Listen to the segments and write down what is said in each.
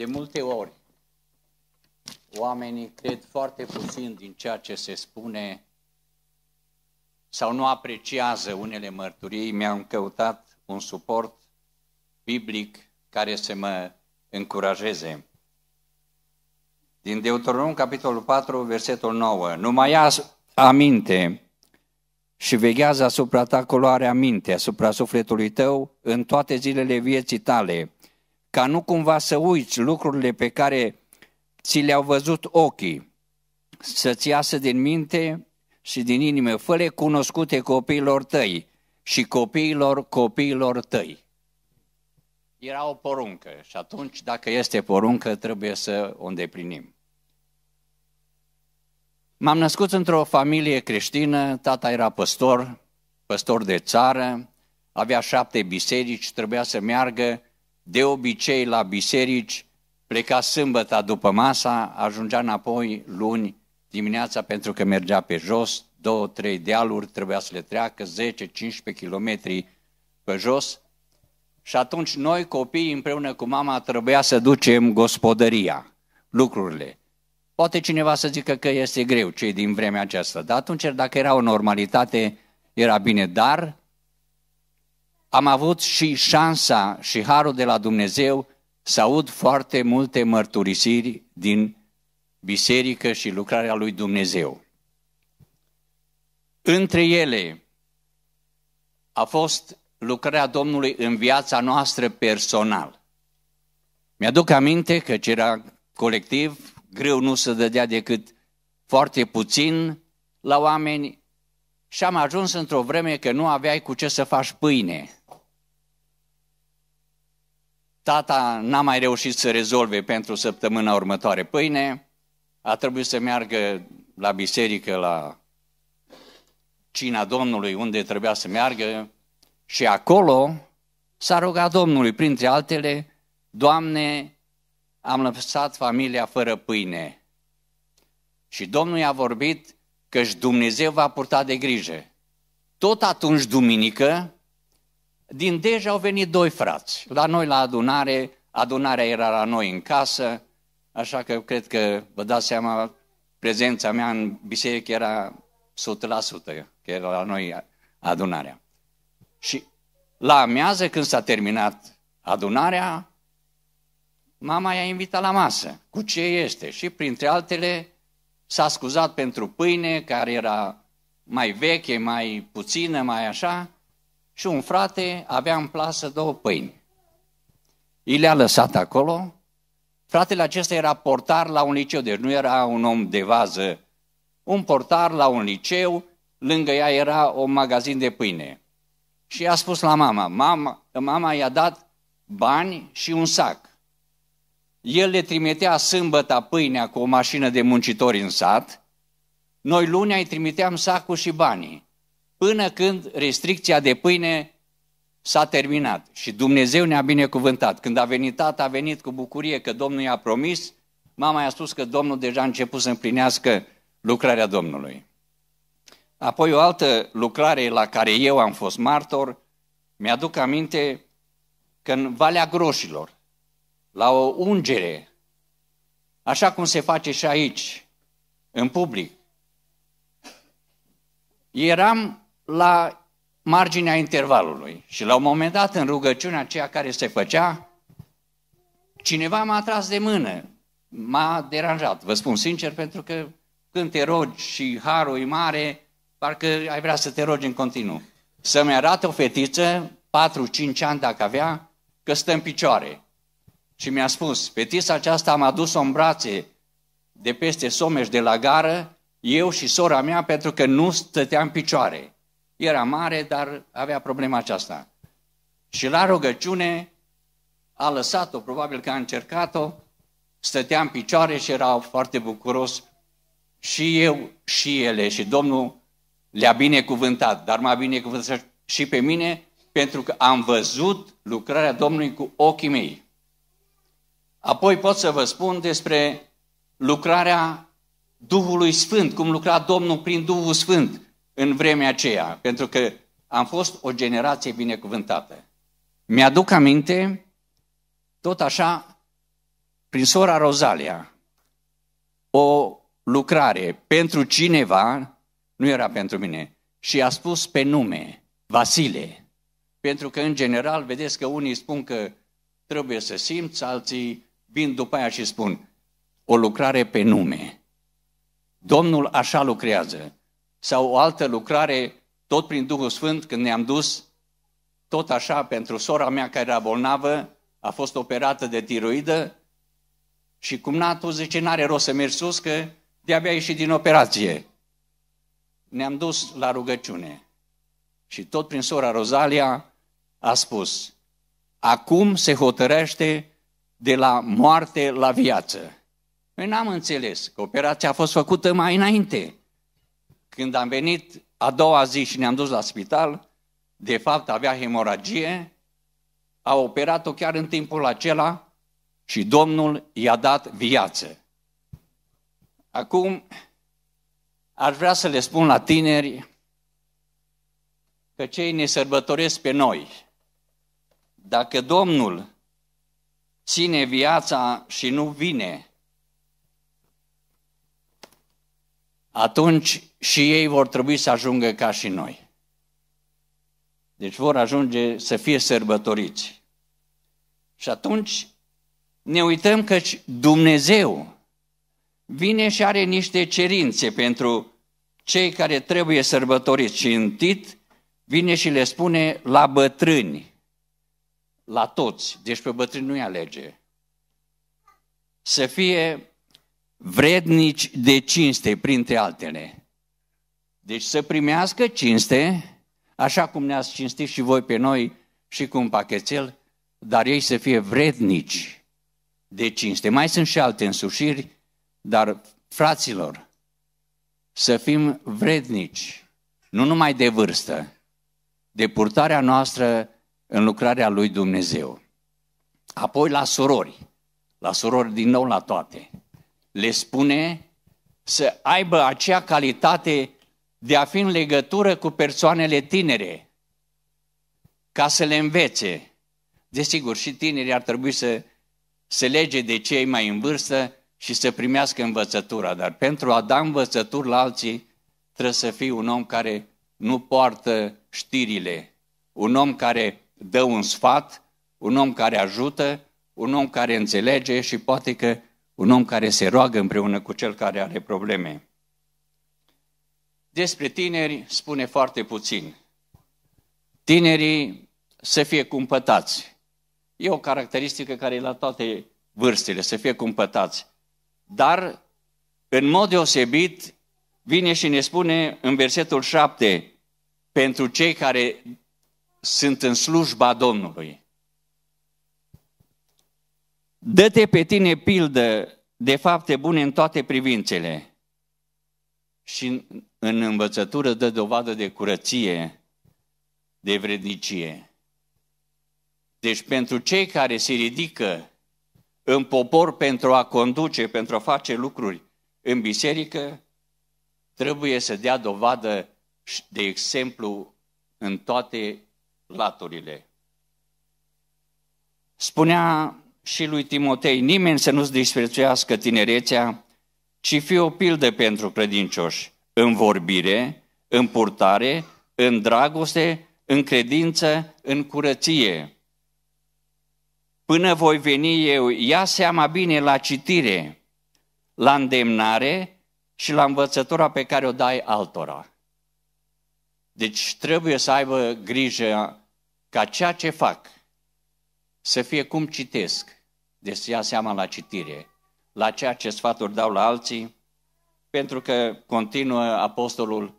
De multe ori, oamenii cred foarte puțin din ceea ce se spune sau nu apreciază unele mărturii. Mi-am căutat un suport biblic care să mă încurajeze. Din Deuteronom, capitolul 4, versetul 9. Nu mai ia aminte și veghează asupra ta culoarea minte, asupra sufletului tău, în toate zilele vieții tale, ca nu cumva să uiți lucrurile pe care ți le-au văzut ochii, să-ți iasă din minte și din inimă, fă-le cunoscute copiilor tăi și copiilor copiilor tăi. Era o poruncă și atunci, dacă este poruncă, trebuie să o îndeplinim. M-am născut într-o familie creștină, tata era păstor, păstor de țară, avea șapte biserici, trebuia să meargă de obicei la biserici, pleca sâmbătă după masa, ajungea înapoi luni dimineața pentru că mergea pe jos, două, trei dealuri, trebuia să le treacă 10-15 kilometri pe jos. Și atunci noi, copiii, împreună cu mama, trebuia să ducem gospodăria, lucrurile. Poate cineva să zică că este greu, cei din vremea aceasta, dar atunci, dacă era o normalitate, era bine, dar am avut și șansa și harul de la Dumnezeu să aud foarte multe mărturisiri din biserică și lucrarea lui Dumnezeu. Între ele a fost lucrarea Domnului în viața noastră personal. Mi-aduc aminte că ce era colectiv, greu nu se dădea decât foarte puțin la oameni și am ajuns într-o vreme că nu aveai cu ce să faci pâine. Tata n-a mai reușit să rezolve pentru săptămâna următoare pâine, a trebuit să meargă la biserică, la cina Domnului, unde trebuia să meargă, și acolo s-a rugat Domnului, printre altele, Doamne, am lăsat familia fără pâine. Și Domnul i-a vorbit că și Dumnezeu va purta de grijă. Tot atunci, duminică, din Deja au venit doi frați. La noi la adunare, adunarea era la noi în casă, așa că cred că vă dați seama, prezența mea în biserică era 100%, că era la noi adunarea. Și la amiază, când s-a terminat adunarea, mama i-a invitat la masă, cu ce este. Și printre altele s-a scuzat pentru pâine, care era mai veche, mai puțină, mai așa, și un frate avea în plasă două pâini. I le-a lăsat acolo. Fratele acesta era portar la un liceu, deci nu era un om de vază. Un portar la un liceu, lângă ea era un magazin de pâine. Și i-a spus la mama, mama, mama i-a dat bani și un sac. El le trimitea sâmbătă pâinea cu o mașină de muncitori în sat, noi lunea îi trimiteam sacul și banii până când restricția de pâine s-a terminat. Și Dumnezeu ne-a binecuvântat. Când a venit tata, a venit cu bucurie că Domnul i-a promis, mama i-a spus că Domnul deja a început să împlinească lucrarea Domnului. Apoi o altă lucrare la care eu am fost martor, mi-aduc aminte că în Valea Groșilor, la o ungere, așa cum se face și aici, în public, eram la marginea intervalului. Și la un moment dat, în rugăciunea aceea care se făcea, cineva m-a tras de mână, m-a deranjat, vă spun sincer, pentru că când te rogi și harul e mare, parcă ai vrea să te rogi în continuu. Să-mi arate o fetiță, 4-5 ani dacă avea, că stă în picioare. Și mi-a spus, fetița aceasta am adus-o în brațe de peste Someș de la gară, eu și sora mea, pentru că nu stătea în picioare. Era mare, dar avea problema aceasta. Și la rugăciune a lăsat-o, probabil că a încercat-o, stătea în picioare și era foarte bucuros și eu și ele și Domnul le-a binecuvântat, dar m-a binecuvântat și pe mine pentru că am văzut lucrarea Domnului cu ochii mei. Apoi pot să vă spun despre lucrarea Duhului Sfânt, cum lucra Domnul prin Duhul Sfânt în vremea aceea, pentru că am fost o generație binecuvântată. Mi-aduc aminte, tot așa, prin sora Rozalia, o lucrare pentru cineva, nu era pentru mine, și a spus pe nume, Vasile. Pentru că, în general, vedeți că unii spun că trebuie să simți, alții vin după aia și spun, o lucrare pe nume. Domnul așa lucrează sau o altă lucrare, tot prin Duhul Sfânt, când ne-am dus, tot așa, pentru sora mea care era bolnavă, a fost operată de tiroidă și cum n-a, tot, zice, n-are rost să mergi sus, că de-abia ieșit din operație. Ne-am dus la rugăciune și tot prin sora Rozalia a spus, acum se hotărăște de la moarte la viață. Noi păi n-am înțeles că operația a fost făcută mai înainte. Când am venit a doua zi și ne-am dus la spital, de fapt avea hemoragie, a operat-o chiar în timpul acela și Domnul i-a dat viață. Acum, ar vrea să le spun la tineri că cei ne sărbătoresc pe noi. Dacă Domnul ține viața și nu vine atunci și ei vor trebui să ajungă ca și noi. Deci vor ajunge să fie sărbătoriți. Și atunci ne uităm că Dumnezeu vine și are niște cerințe pentru cei care trebuie sărbătoriți. Și în Tit vine și le spune la bătrâni, la toți, deci pe bătrâni nu-i alege, să fie vrednici de cinste, printre altele. Deci să primească cinste, așa cum ne-ați cinstit și voi pe noi și cu un pachetel, dar ei să fie vrednici de cinste. Mai sunt și alte însușiri, dar fraților, să fim vrednici, nu numai de vârstă, de purtarea noastră în lucrarea lui Dumnezeu. Apoi la surori, la surori din nou la toate le spune să aibă acea calitate de a fi în legătură cu persoanele tinere, ca să le învețe. Desigur, și tinerii ar trebui să se lege de cei mai în vârstă și să primească învățătura, dar pentru a da învățături la alții, trebuie să fii un om care nu poartă știrile, un om care dă un sfat, un om care ajută, un om care înțelege și poate că un om care se roagă împreună cu cel care are probleme. Despre tineri spune foarte puțin. Tinerii să fie cumpătați. E o caracteristică care e la toate vârstele, să fie cumpătați. Dar, în mod deosebit, vine și ne spune în versetul 7, pentru cei care sunt în slujba Domnului. Dă-te pe tine pildă de fapte bune în toate privințele și în învățătură dă dovadă de curăție, de vrednicie. Deci pentru cei care se ridică în popor pentru a conduce, pentru a face lucruri în biserică, trebuie să dea dovadă de exemplu în toate laturile. Spunea și lui Timotei, nimeni să nu-ți disprețuiască tinerețea, ci fi o pildă pentru credincioși, în vorbire, în purtare, în dragoste, în credință, în curăție. Până voi veni eu, ia seama bine la citire, la îndemnare și la învățătura pe care o dai altora. Deci trebuie să aibă grijă ca ceea ce fac – să fie cum citesc, deci să ia seama la citire, la ceea ce sfaturi dau la alții, pentru că continuă apostolul,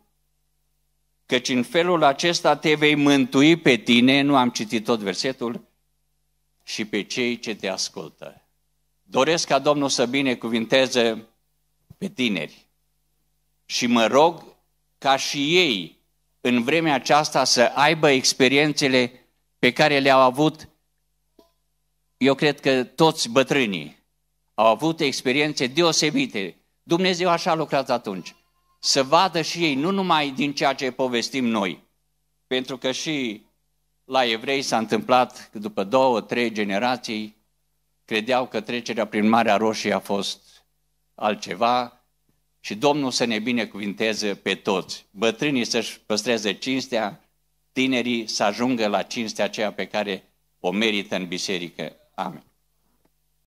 căci în felul acesta te vei mântui pe tine, nu am citit tot versetul, și pe cei ce te ascultă. Doresc ca Domnul să binecuvinteze pe tineri și mă rog ca și ei în vremea aceasta să aibă experiențele pe care le-au avut eu cred că toți bătrânii au avut experiențe deosebite. Dumnezeu așa a lucrat atunci. Să vadă și ei, nu numai din ceea ce povestim noi. Pentru că și la evrei s-a întâmplat că după două, trei generații credeau că trecerea prin Marea Roșie a fost altceva și Domnul să ne binecuvinteze pe toți. Bătrânii să-și păstreze cinstea, tinerii să ajungă la cinstea aceea pe care o merită în biserică. Amém.